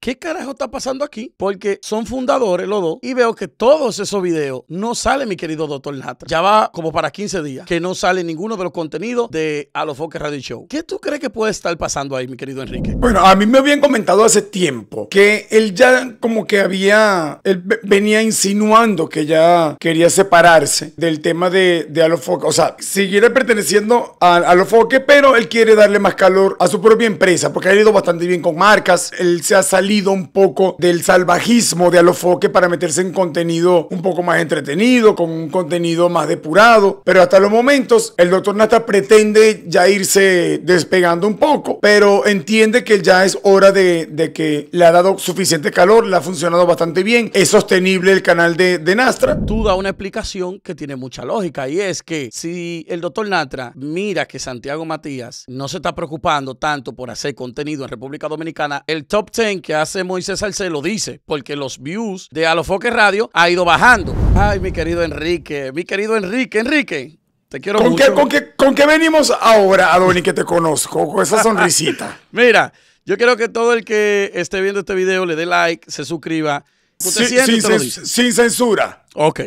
¿qué carajo está pasando aquí? Porque son fundadores los dos y veo que todos esos videos no salen mi querido doctor Nata Ya va como para 15 días que no sale ninguno de los contenidos de Alofoque Radio Show. ¿Qué tú crees que puede estar pasando ahí, mi querido Enrique? Bueno, a mí me habían comentado hace tiempo que él ya como que había, él venía insinuando que ya quería separarse del tema de, de Alofoque. O sea, siguiera perteneciendo a Alofoque, pero él quiere darle más calor a su propia empresa porque ha ido bastante bien con marcas. Él se ha salido un poco del salvajismo de Alofoque para meterse en contenido un poco más entretenido, con un contenido más depurado. Pero hasta los momentos, el doctor Natra pretende ya irse despegando un poco, pero entiende que ya es hora de, que le ha dado suficiente calor, le ha funcionado bastante bien, es sostenible el canal de, de Nastra. Tú da una explicación que tiene mucha lógica y es que si el doctor Natra mira que Santiago Matías no se está preocupando tanto por hacer contenido en República Dominicana, el top 10 que ha hace Moisés lo dice, porque los views de Alofoque Radio ha ido bajando. Ay, mi querido Enrique, mi querido Enrique, Enrique, te quiero ¿Con Qué, con, qué, ¿Con qué venimos ahora, Adoni, que te conozco? Con esa sonrisita. Mira, yo quiero que todo el que esté viendo este video le dé like, se suscriba. sin, censura. Ok.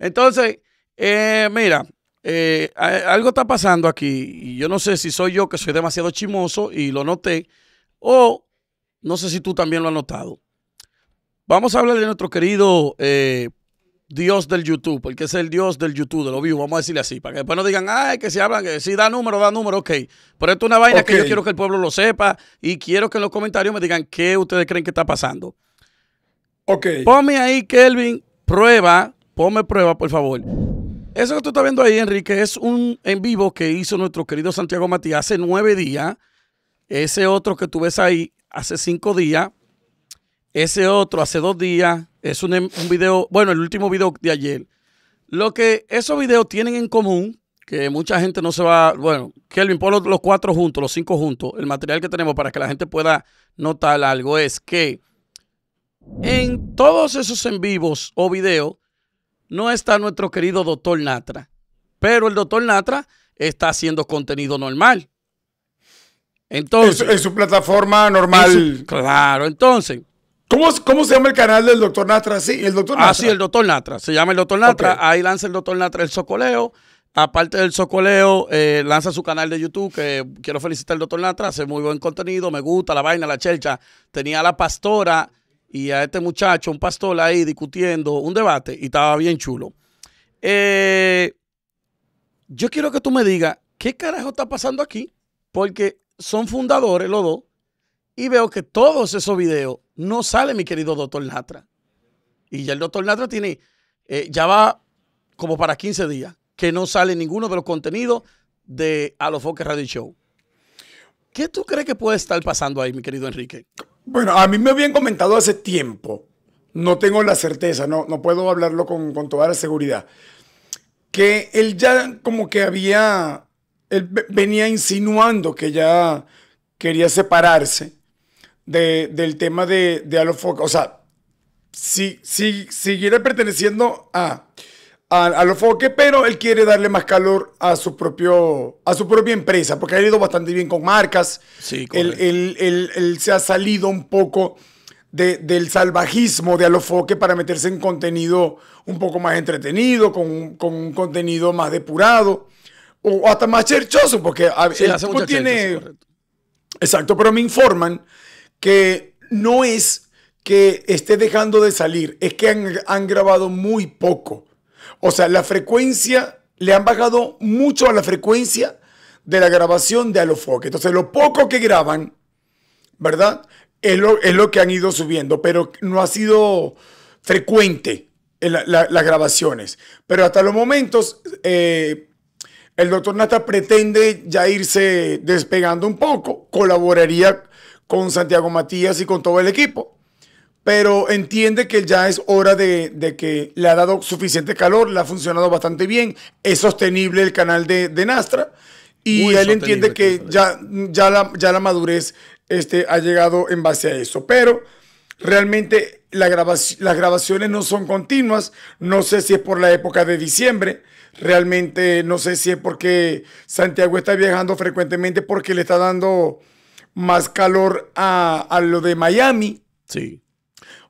Entonces, eh, mira, eh, algo está pasando aquí y yo no sé si soy yo que soy demasiado chimoso y lo noté o no sé si tú también lo has notado. Vamos a hablar de nuestro querido eh, Dios del YouTube, El que es el Dios del YouTube, de lo vivo, vamos a decirle así, para que después no digan, ay, que si hablan, que si da número, da número, ok. Pero esto es una vaina que yo quiero que el pueblo lo sepa y quiero que en los comentarios me digan qué ustedes creen que está pasando. Ok. Ponme ahí, Kelvin, prueba, ponme prueba, por favor. Eso que tú estás viendo ahí, Enrique, es un en vivo que hizo nuestro querido Santiago Matías hace nueve días. Ese otro que tú ves ahí hace cinco días. Ese otro hace dos días. Es un, video, bueno, el último video de ayer. Lo que esos videos tienen en común, que mucha gente no se va, bueno, Kelvin, pon los, los, cuatro juntos, los cinco juntos, el material que tenemos para que la gente pueda notar algo es que en todos esos en vivos o videos no está nuestro querido doctor Natra, pero el doctor Natra está haciendo contenido normal. Entonces. En su, plataforma normal. claro, entonces. ¿Cómo, ¿Cómo, se llama el canal del doctor Natra? Sí, el doctor ah, Natra. Ah, sí, el doctor Natra. Se llama el doctor Natra. Ahí lanza el doctor Natra el socoleo. Aparte del socoleo, eh, lanza su canal de YouTube, que quiero felicitar al doctor Natra, hace muy buen contenido, me gusta la vaina, la chelcha. Tenía a la pastora y a este muchacho, un pastor ahí discutiendo un debate y estaba bien chulo. Eh, yo quiero que tú me digas, ¿qué carajo está pasando aquí? Porque son fundadores los dos, y veo que todos esos videos no sale mi querido doctor Natra. Y ya el doctor Natra tiene, eh, ya va como para 15 días, que no sale ninguno de los contenidos de A los Alofoque Radio Show. ¿Qué tú crees que puede estar pasando ahí, mi querido Enrique? Bueno, a mí me habían comentado hace tiempo, no tengo la certeza, no, no puedo hablarlo con, con toda la seguridad, que él ya como que había él venía insinuando que ya quería separarse del tema de, de Alofoca. O sea, si, si, siguiera perteneciendo a, a, Alofoque, pero él quiere darle más calor a su, propio, a su propia empresa, porque ha ido bastante bien con marcas. Sí, él, se ha salido un poco del salvajismo de Alofoque para meterse en contenido un poco más entretenido, con, con un contenido más depurado o hasta más cherchoso, porque a, sí, tiene... Exacto, pero me informan que no es que esté dejando de salir, es que han, grabado muy poco. O sea, la frecuencia, le han bajado mucho a la frecuencia de la grabación de Alofoque. Entonces, lo poco que graban, ¿verdad? Es lo, que han ido subiendo, pero no ha sido frecuente las grabaciones. Pero hasta los momentos, eh, el doctor Nastra pretende ya irse despegando un poco, colaboraría con Santiago Matías y con todo el equipo, pero entiende que ya es hora de, que le ha dado suficiente calor, le ha funcionado bastante bien, es sostenible el canal de, Nastra y él entiende que ya, la, madurez este, ha llegado en base a eso, pero realmente las grabaciones no son continuas, no sé si es por la época de diciembre Realmente no sé si es porque Santiago está viajando frecuentemente porque le está dando más calor a, lo de Miami. Sí.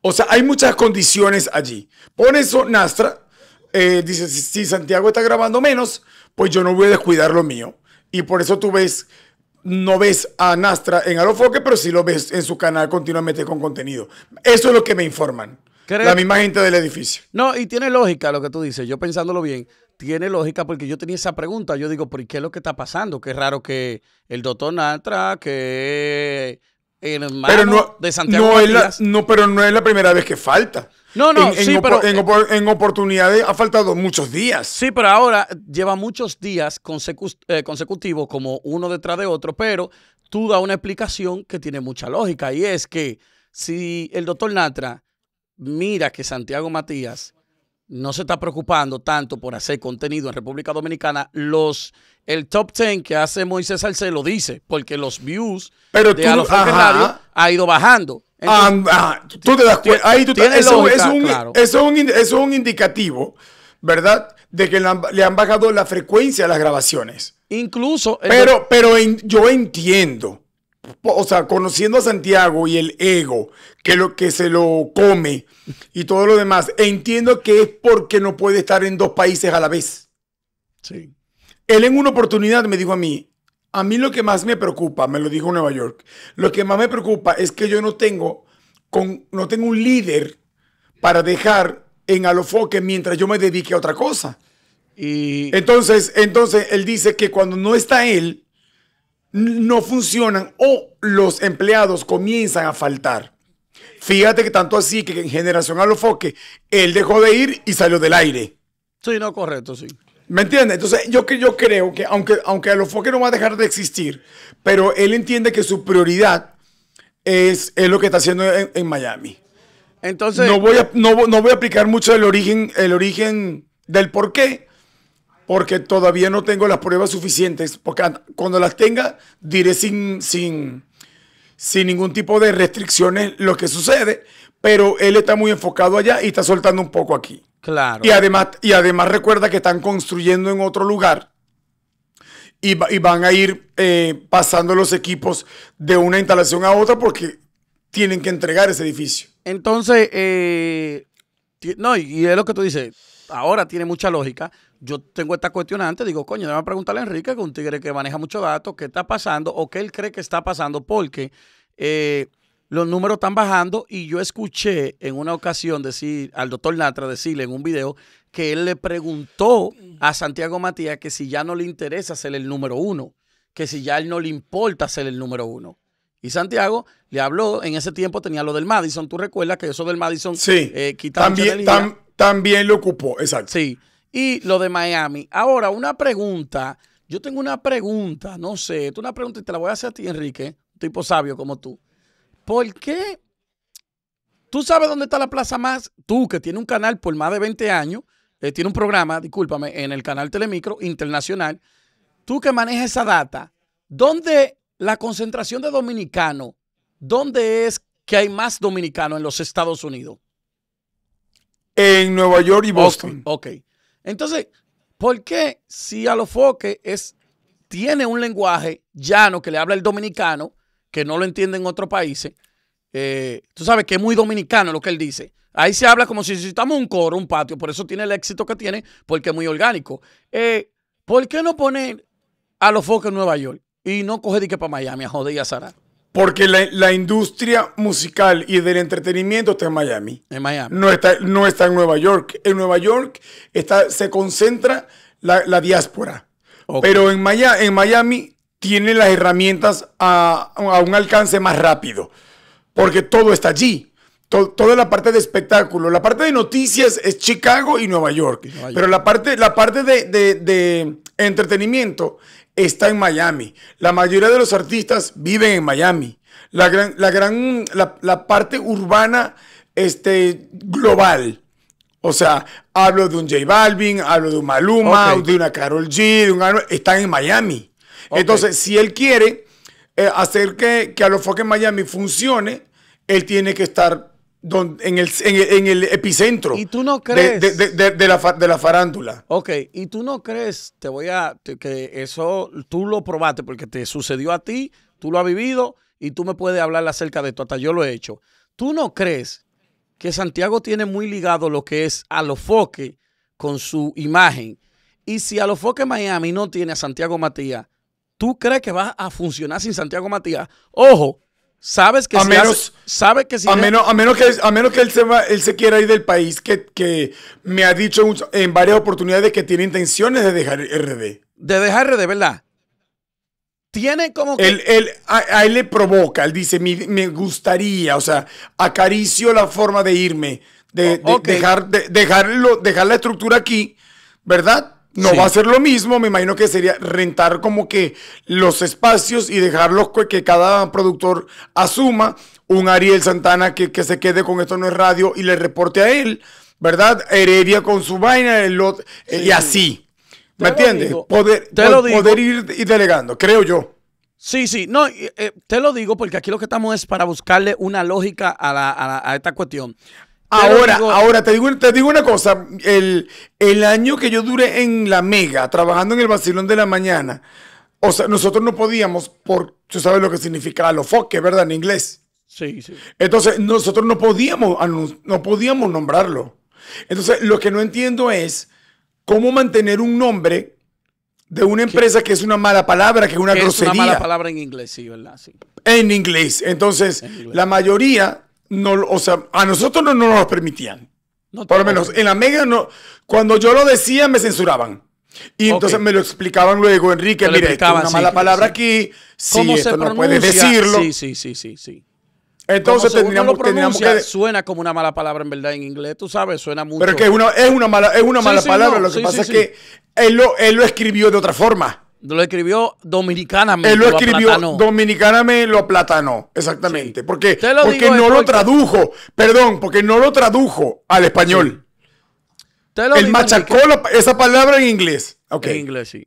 O sea, hay muchas condiciones allí. Por eso Nastra eh, dice, si, Santiago está grabando menos, pues yo no voy a descuidar lo mío. Y por eso tú ves no ves a Nastra en Alofoque, pero sí lo ves en su canal continuamente con contenido. Eso es lo que me informan. La misma gente del edificio. No, y tiene lógica lo que tú dices, yo pensándolo bien tiene lógica porque yo tenía esa pregunta. Yo digo, ¿por qué es lo que está pasando? Qué raro que el doctor Natra, que el hermano de Santiago no, pero no es la primera vez que falta. No, no, en, sí, pero... Eh, en, oportunidades ha faltado muchos días. Sí, pero ahora lleva muchos días eh, consecutivos como uno detrás de otro, pero tú da una explicación que tiene mucha lógica y es que si el doctor Natra mira que Santiago Matías no se está preocupando tanto por hacer contenido en República Dominicana, los el top 10 que hace Moisés Salcedo lo dice, porque los views Pero de Radio ha ido bajando. Ah, ah, tú te das ahí eso, es un, eso es un indicativo, ¿verdad? De que le han bajado la frecuencia a las grabaciones. Incluso. Pero, pero yo entiendo o sea, conociendo a Santiago y el ego, que lo que se lo come y todo lo demás, entiendo que es porque no puede estar en dos países a la vez. Sí. Él en una oportunidad me dijo a mí, a mí lo que más me preocupa, me lo dijo Nueva York, lo que más me preocupa es que yo no tengo, con, no tengo un líder para dejar en alofoque mientras yo me dedique a otra cosa. Y... Entonces, entonces él dice que cuando no está él, no funcionan o los empleados comienzan a faltar. Fíjate que tanto así que en Generación foques él dejó de ir y salió del aire. Sí, no, correcto, sí. ¿Me entiendes? Entonces, yo, yo creo que aunque, aunque foques no va a dejar de existir, pero él entiende que su prioridad es, lo que está haciendo en, Miami. Entonces. No voy, a, no, voy a aplicar mucho el origen, el origen del por qué, porque todavía no tengo las pruebas suficientes, porque cuando las tenga diré sin, sin, sin ningún tipo de restricciones lo que sucede, pero él está muy enfocado allá y está soltando un poco aquí. Claro. Y además, y además recuerda que están construyendo en otro lugar y, van a ir eh, pasando los equipos de una instalación a otra porque tienen que entregar ese edificio. Entonces, eh, no, y es lo que tú dices, ahora tiene mucha lógica. Yo tengo esta cuestionante, digo, coño, déjame preguntarle a Enrique, que es un tigre que maneja mucho datos, qué está pasando o qué él cree que está pasando, porque eh, los números están bajando y yo escuché en una ocasión decir al doctor Natra decirle en un video que él le preguntó a Santiago Matías que si ya no le interesa ser el número uno, que si ya él no le importa ser el número uno. Y Santiago le habló, en ese tiempo tenía lo del Madison. ¿Tú recuerdas que eso del Madison sí, eh, también, también lo ocupó, exacto. Sí, y lo de Miami. Ahora, una pregunta. Yo tengo una pregunta, no sé, tú una pregunta y te la voy a hacer a ti, Enrique, un tipo sabio como tú. ¿Por qué? ¿Tú sabes dónde está la Plaza Más? Tú, que tiene un canal por más de 20 años, eh, tiene un programa, discúlpame, en el canal Telemicro Internacional. Tú que manejas esa data, ¿dónde la concentración de dominicanos, ¿dónde es que hay más dominicanos en los Estados Unidos? En Nueva York y Boston. Ok. Entonces, ¿por qué si a los es, tiene un lenguaje llano que le habla el dominicano, que no lo entiende en otros países? Eh, tú sabes que es muy dominicano lo que él dice. Ahí se habla como si necesitamos un coro, un patio, por eso tiene el éxito que tiene, porque es muy orgánico. Eh, ¿Por qué no poner a los foques en Nueva York? y no coge que para Miami a joder a Sara. Porque la, industria musical y del entretenimiento está en Miami. En Miami. No está, no está en Nueva York. En Nueva York está, se concentra la, diáspora. Pero en Miami, en Miami tiene las herramientas a, un alcance más rápido. Porque todo está allí. toda la parte de espectáculo. La parte de noticias es Chicago y Nueva York. Pero la parte, la parte de entretenimiento está en Miami. La mayoría de los artistas viven en Miami. La la, gran, la, parte urbana este, global. O sea, hablo de un J Balvin, hablo de un Maluma, de una Carol G, están en Miami. Entonces, si él quiere eh, hacer que, que a los foques en Miami funcione, él tiene que estar Don, en, el, en, el, epicentro. ¿Y tú no crees? De, la, de la farándula. Ok, ¿y tú no crees, te voy a, que eso tú lo probaste porque te sucedió a ti, tú lo has vivido y tú me puedes hablar acerca de esto, hasta yo lo he hecho. ¿Tú no crees que Santiago tiene muy ligado lo que es a los foques con su imagen? Y si a los foques Miami no tiene a Santiago Matías, ¿tú crees que va a funcionar sin Santiago Matías? Ojo, Sabes que a menos, sabe que a, menos, a menos que a menos que él se, va, él se quiera ir del país que, me ha dicho en varias oportunidades que tiene intenciones de dejar RD. De dejar RD, ¿verdad? Tiene como que. él, a, él le provoca, él dice, me, gustaría, o sea, acaricio la forma de irme, de, dejar, de, dejarlo, dejar la estructura aquí, ¿verdad? No va a ser lo mismo, me imagino que sería rentar como que los espacios y dejarlos que cada productor asuma. Un Ariel Santana que, se quede con esto no es radio y le reporte a él, ¿verdad? Heredia con su vaina eh, y así. ¿Me entiendes? poder, poder ir, delegando, creo yo. Sí, sí, no, eh, te lo digo porque aquí lo que estamos es para buscarle una lógica a, a esta cuestión. Ahora, ahora te digo, te digo una cosa. El, año que yo duré en la Mega, trabajando en el vacilón de la mañana, o sea, nosotros no podíamos, por, tú sabes lo que significa los foques, ¿verdad? En inglés. Sí, sí. Entonces, nosotros no podíamos, no podíamos nombrarlo. Entonces, lo que no entiendo es cómo mantener un nombre de una empresa que es una mala palabra, que es una que grosería. Es una mala palabra en inglés, sí, ¿verdad? Sí. En inglés. Entonces, la mayoría no, o sea, a nosotros no, nos lo permitían. No Por lo menos en la mega no. Cuando yo lo decía me censuraban. Y entonces me lo explicaban luego, Enrique, mire, una mala palabra aquí, sí, esto no puedes decirlo. Sí, sí, sí, sí, Entonces teníamos, que... Suena como una mala palabra en verdad en inglés, tú sabes, suena mucho. Pero que es una, es una mala, es una mala palabra, lo que pasa es que él lo, él lo escribió de otra forma. Lo escribió dominicana Él lo escribió Dominicana me lo aplatanó. Exactamente. Porque, porque no lo tradujo. Perdón, porque no lo tradujo al español. Él Lo machacó esa palabra en inglés. Okay. En inglés, sí.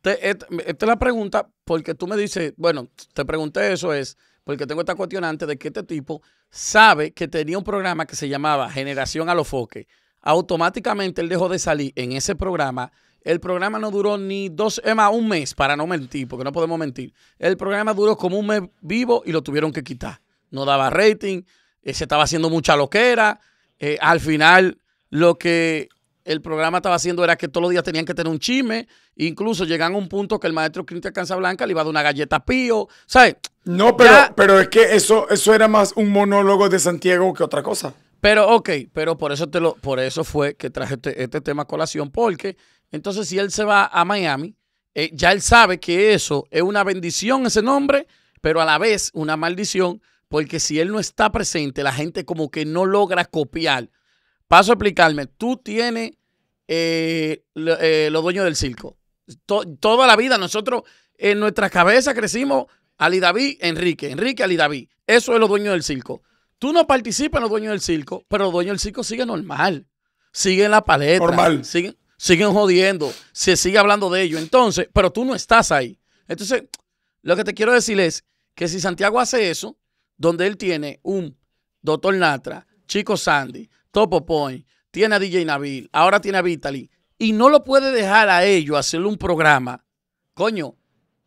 Te, esta es la pregunta, porque tú me dices, bueno, te pregunté eso, es porque tengo esta cuestionante de que este tipo sabe que tenía un programa que se llamaba Generación a los Foques. Automáticamente él dejó de salir en ese programa el programa no duró ni dos, es más, un mes, para no mentir, porque no podemos mentir. El programa duró como un mes vivo y lo tuvieron que quitar. No daba rating, eh, se estaba haciendo mucha loquera. Eh, al final, lo que el programa estaba haciendo era que todos los días tenían que tener un chisme. Incluso llegan a un punto que el maestro Cristian Canzablanca le iba a dar una galleta Pío. ¿Sabes? No, pero, pero es que eso, eso era más un monólogo de Santiago que otra cosa. Pero, ok, pero por eso te lo, por eso fue que traje este, este tema a colación, porque entonces si él se va a Miami, eh, ya él sabe que eso es una bendición, ese nombre, pero a la vez una maldición, porque si él no está presente, la gente como que no logra copiar. Paso a explicarme, tú tienes eh, eh, los dueños del circo. toda la vida nosotros en nuestra cabeza crecimos Ali David, Enrique, Enrique Ali David. Eso es los dueños del circo. Tú no participas en los dueños del circo, pero los dueños del circo sigue normal. Siguen la paleta. Normal. Siguen, jodiendo. Se sigue hablando de ello. Entonces, pero tú no estás ahí. Entonces, lo que te quiero decir es que si Santiago hace eso, donde él tiene un Doctor Natra, Chico Sandy, Topo Point, tiene a DJ Nabil, ahora tiene a Vitaly, y no lo puede dejar a ellos hacerle un programa, coño,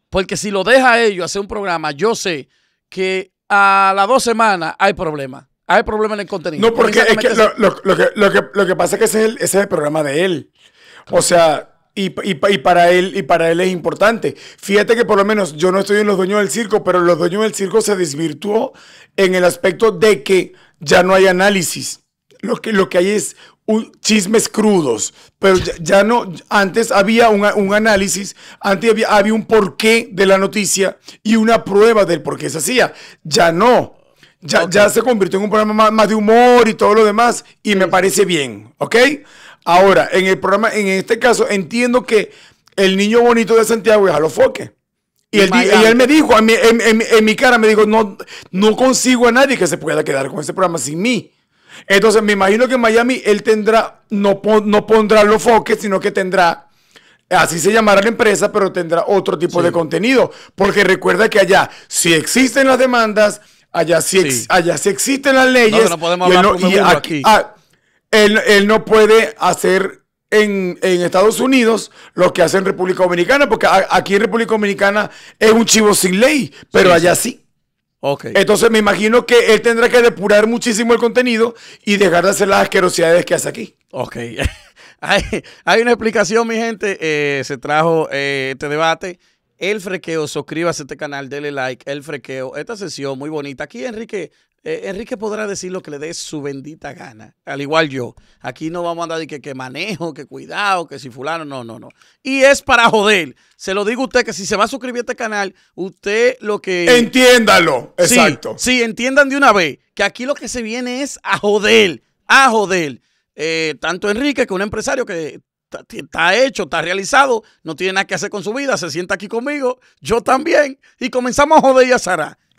porque si lo deja a ellos hacer un programa, yo sé que a las dos semanas hay problema Hay problema en el contenido. No, porque es que lo, que, pasa es que ese es el, programa de él. O sea, y, y, para él, y para él es importante. Fíjate que por lo menos yo no estoy en los dueños del circo, pero los dueños del circo se desvirtuó en el aspecto de que ya no hay análisis lo que, lo que hay es chismes crudos, pero ya, no, antes había un, análisis, antes había, un porqué de la noticia y una prueba del por qué se hacía, ya no. Ya, ya se convirtió en un programa más, de humor y todo lo demás, y me parece bien, ¿ok? Ahora, en el programa, en este caso, entiendo que el niño bonito de Santiago es a los Y él, me dijo, en, en, en, mi cara me dijo, no, no consigo a nadie que se pueda quedar con ese programa sin mí. Entonces me imagino que en Miami él tendrá, no, no pondrá los foques, sino que tendrá, así se llamará la empresa, pero tendrá otro tipo de contenido. Porque recuerda que allá, si existen las demandas, allá si, sí. allá existen las leyes, podemos hablar él, no, aquí. él, no puede hacer en, Estados Unidos lo que hace en República Dominicana, porque aquí en República Dominicana es un chivo sin ley, pero allá sí. Okay. Entonces me imagino que él tendrá que depurar muchísimo el contenido y dejar de hacer las asquerosidades que hace aquí. Ok. hay, una explicación, mi gente. Eh, se trajo eh, este debate. El Frequeo, suscríbase a este canal, dele like, El Frequeo, esta sesión muy bonita. Aquí Enrique eh, Enrique podrá decir lo que le dé su bendita gana, al igual yo. Aquí no vamos a andar de que, manejo, que cuidado, que si fulano, no, no, no. Y es para joder. Se lo digo a usted que si se va a suscribir a este canal, usted lo que... Entiéndalo, exacto. Sí, entiendan de una vez que aquí lo que se viene es a joder, a joder. Eh, tanto Enrique, que un empresario que está hecho, está realizado, no tiene nada que hacer con su vida, se sienta aquí conmigo, yo también, y comenzamos a joder y a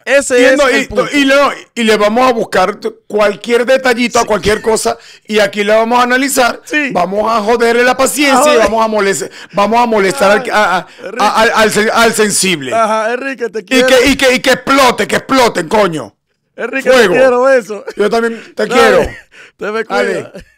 ese y, es el y, Y, le, y, le, vamos a buscar cualquier detallito a cualquier cosa y aquí le vamos a analizar. Vamos a joderle la paciencia y vamos a molestar, vamos a molestar al, al, al, sensible. Ajá, Enrique, te quiero. Y que, y que, que explote, que exploten, coño. Enrique, te quiero eso. Yo también te quiero. Te me